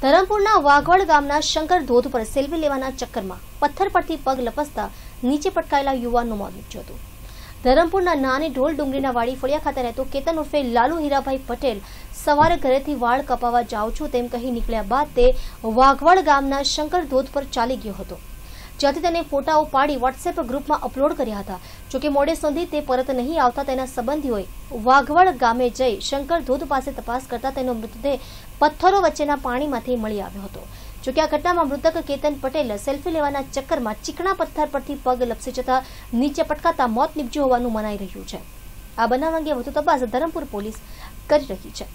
ધરમપુરના વાઘવાડ ગામના શંકર ધોધ પર સેલ્ફી લેવાના ચક્કરમાં પથ્થર પરથી પગ લપસતા નીચે પટકાયેલા યુવાનનું મોત નીપજ્યું હતું ધરમપુરના નાની ઢોલ ડુંગળીના વાડી ફળિયા ખાતે રહેતો કેતન ઉર્ફે લાલુ હીરાભાઈ પટેલ સવારે ઘરેથી વાળ કપાવા જાઉં છું તેમ કહી નીકળ્યા બાદ તે વાઘવાડ ગામના શંકર ધોધ પર ચાલી ગયો હતો જ્યાંથી તેને ફોટાઓ પાડી વોટ્સએપ ગ્રુપમાં અપલોડ કર્યા હતા જો કે મોડે સુધી તે પરત નહીં આવતા તેના સંબંધીઓએ વાઘવડ ગામે જઈ શંકર ધોધ પાસે તપાસ કરતા તેનો મૃતદેહ પથ્થરો વચ્ચેના પાણીમાંથી મળી આવ્યો હતો જોકે આ ઘટનામાં મૃતક કેતન પટેલ સેલ્ફી લેવાના ચક્કરમાં ચીકણા પથ્થર પરથી પગ લપસી જતા નીચે પટકાતા મોત નીપજ્યું હોવાનું મનાઈ રહ્યું છે આ બનાવ અંગે વધુ તપાસ ધરમપુર પોલીસ કરી રહી છે